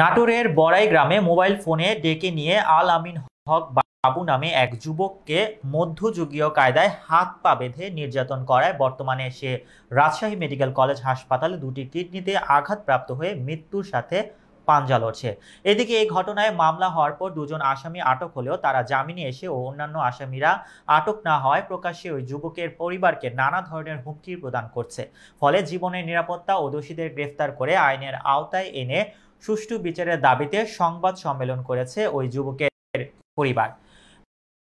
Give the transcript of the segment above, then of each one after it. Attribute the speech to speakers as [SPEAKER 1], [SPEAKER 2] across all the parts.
[SPEAKER 1] নাটোরের বড়াই গ্রামে মোবাইল ফোনে ডেকে নিয়ে আল আমিন হক বাবু নামে এক যুবককে মধ্যযুগীয় কায়দায় হাত পা বেঁধে নির্যাতন করায় বর্তমানে সে রাজশাহী মেডিকেল কলেজ হাসপাতালে দুটি কিডনিতে আঘাতপ্রাপ্ত হয়ে মৃত্যুর সাথে পাঞ্জা লড়ছে এদিকে এই ঘটনায় মামলা হওয়ার পর দুজন আসামি আটক হলেও তারা জামিনে এসে ও অন্যান্য আসামিরা আটক না হওয়ায় প্রকাশ্যে ওই যুবকের পরিবারকে নানা ধরনের হুমকি প্রদান করছে ফলে জীবনের নিরাপত্তা ও দোষীদের গ্রেফতার করে আইনের আওতায় এনে সুষ্ঠু বিচারের দাবিতে সংবাদ সম্মেলন করেছে ওই যুবকের পরিবার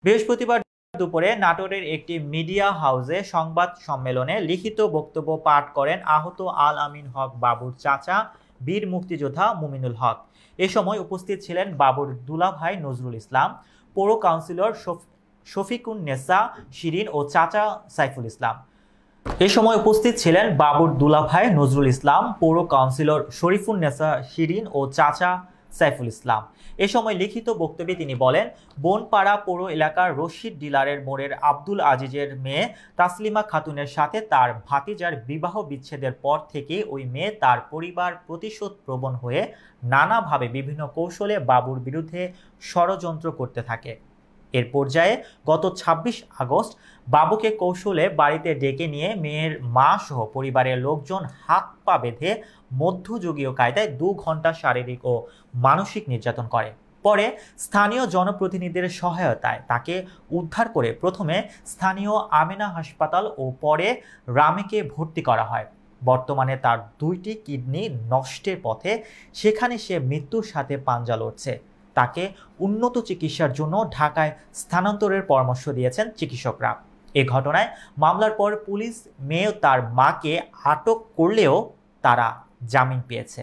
[SPEAKER 1] বৃহস্পতিবার দুপুরে নাটোরের একটি মিডিয়া হাউসে সংবাদ সম্মেলনে লিখিত বক্তব্য পাঠ করেন আহত আল আমিন হক বাবুর চাচা বীর মুক্তিযোদ্ধা মুমিনুল হক এ সময় উপস্থিত ছিলেন বাবুর দুলাভাই নজরুল ইসলাম পৌর কাউন্সিলর শফিকুন নেসা শিরিন ও চাচা সাইফুল ইসলাম এ সময় উপস্থিত ছিলেন বাবুর দুলাভাই নজরুল ইসলাম পৌর কাউন্সিলর শরীফুন নেসা শিরিন ও চাচা সাইফুল ইসলাম এ সময় লিখিত বক্তব্যে তিনি বলেন বনপাড়া পৌর এলাকার রশিদ ডিলারের মোড়ের আব্দুল আজিজের মেয়ে তাসলিমা খাতুনের সাথে তার ভাতিজার বিবাহ বিচ্ছেদের পর থেকে ওই মেয়ে তার পরিবার প্রতিশোধ প্রবণ হয়ে নানাভাবে বিভিন্ন কৌশলে বাবুর বিরুদ্ধে ষড়যন্ত্র করতে থাকে এর পর্যায়ে গত ২৬ আগস্ট বাবুকে কৌশলে বাড়িতে ডেকে নিয়ে মেয়ের মা সহ পরিবারের লোকজন হাত পা বেঁধে মধ্যযুগীয় কায়দায় দু ঘন্টা শারীরিক ও মানসিক নির্যাতন করে পরে স্থানীয় জনপ্রতিনিধিদের সহায়তায় তাকে উদ্ধার করে প্রথমে স্থানীয় আমিনা হাসপাতাল ও পরে রামেকে ভর্তি করা হয় বর্তমানে তার দুইটি কিডনি নষ্টের পথে সেখানে সে মৃত্যুর সাথে পাঞ্জা লড়ছে তাকে উন্নত চিকিৎসার জন্য ঢাকায় স্থানান্তরের পরামর্শ দিয়েছেন চিকিৎসকরা এ ঘটনায় মামলার পর পুলিশ মেয়ে তার মাকে আটক করলেও তারা জামিন পেয়েছে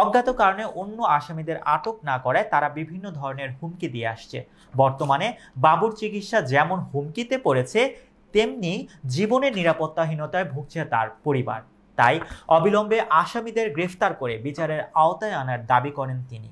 [SPEAKER 1] অজ্ঞাত কারণে অন্য আসামিদের আটক না করায় তারা বিভিন্ন ধরনের হুমকি দিয়ে আসছে বর্তমানে বাবুর চিকিৎসা যেমন হুমকিতে পড়েছে তেমনি জীবনের নিরাপত্তাহীনতায় ভুগছে তার পরিবার তাই অবিলম্বে আসামিদের গ্রেফতার করে বিচারের আওতায় আনার দাবি করেন তিনি